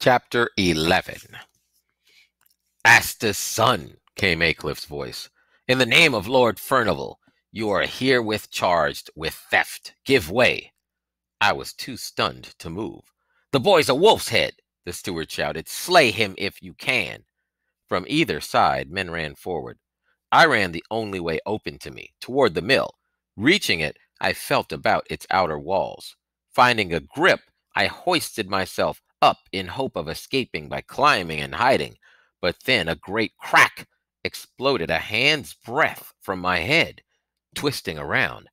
chapter 11. Asta's son, came Aycliffe's voice. In the name of Lord Furnival, you are herewith charged with theft. Give way. I was too stunned to move. The boy's a wolf's head, the steward shouted. Slay him if you can. From either side, men ran forward. I ran the only way open to me, toward the mill. Reaching it, I felt about its outer walls. Finding a grip, I hoisted myself up in hope of escaping by climbing and hiding. But then a great crack exploded a hand's breadth from my head. Twisting around,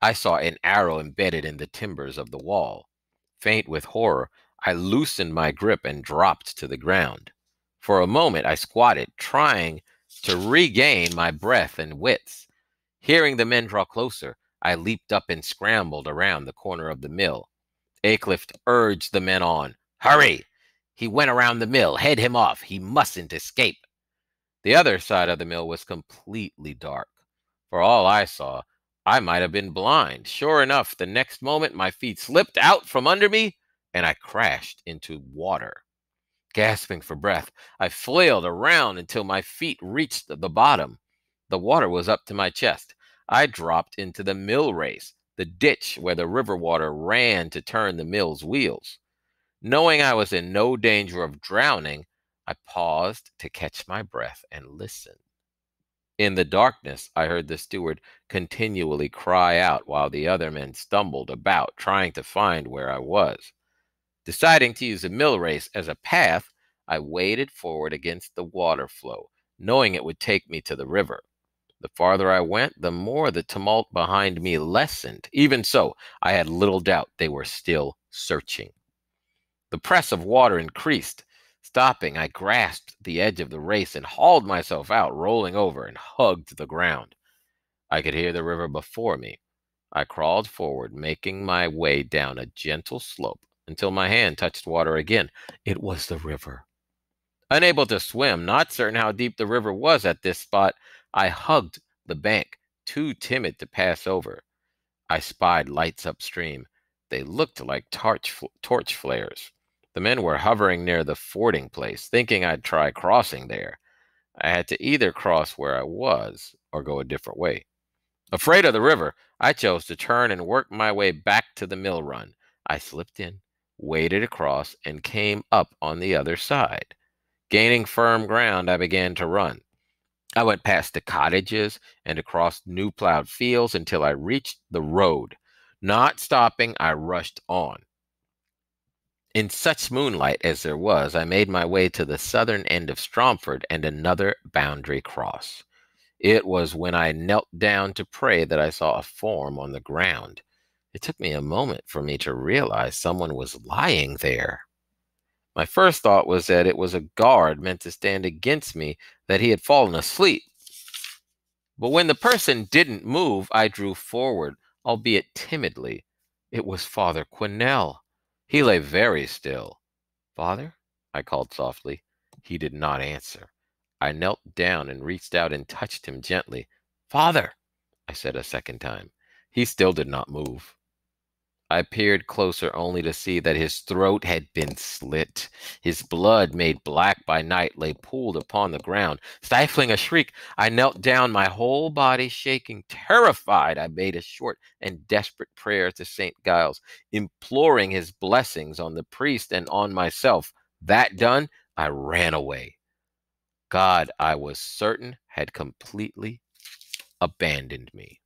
I saw an arrow embedded in the timbers of the wall. Faint with horror, I loosened my grip and dropped to the ground. For a moment, I squatted, trying to regain my breath and wits. Hearing the men draw closer, I leaped up and scrambled around the corner of the mill. Acliff urged the men on, Hurry! He went around the mill, head him off. He mustn't escape. The other side of the mill was completely dark. For all I saw, I might have been blind. Sure enough, the next moment my feet slipped out from under me and I crashed into water. Gasping for breath, I flailed around until my feet reached the bottom. The water was up to my chest. I dropped into the mill race, the ditch where the river water ran to turn the mill's wheels. Knowing I was in no danger of drowning, I paused to catch my breath and listen. In the darkness, I heard the steward continually cry out while the other men stumbled about trying to find where I was. Deciding to use the mill race as a path, I waded forward against the water flow, knowing it would take me to the river. The farther I went, the more the tumult behind me lessened. Even so, I had little doubt they were still searching. The press of water increased. Stopping, I grasped the edge of the race and hauled myself out, rolling over and hugged the ground. I could hear the river before me. I crawled forward, making my way down a gentle slope until my hand touched water again. It was the river. Unable to swim, not certain how deep the river was at this spot, I hugged the bank, too timid to pass over. I spied lights upstream. They looked like torch, torch flares. The men were hovering near the fording place, thinking I'd try crossing there. I had to either cross where I was or go a different way. Afraid of the river, I chose to turn and work my way back to the mill run. I slipped in, waded across, and came up on the other side. Gaining firm ground, I began to run. I went past the cottages and across new plowed fields until I reached the road. Not stopping, I rushed on. In such moonlight as there was, I made my way to the southern end of Stromford and another boundary cross. It was when I knelt down to pray that I saw a form on the ground. It took me a moment for me to realize someone was lying there. My first thought was that it was a guard meant to stand against me, that he had fallen asleep. But when the person didn't move, I drew forward, albeit timidly. It was Father Quinnell. He lay very still. Father? I called softly. He did not answer. I knelt down and reached out and touched him gently. Father! I said a second time. He still did not move. I peered closer only to see that his throat had been slit. His blood, made black by night, lay pooled upon the ground. Stifling a shriek, I knelt down, my whole body shaking. Terrified, I made a short and desperate prayer to St. Giles, imploring his blessings on the priest and on myself. That done, I ran away. God, I was certain, had completely abandoned me.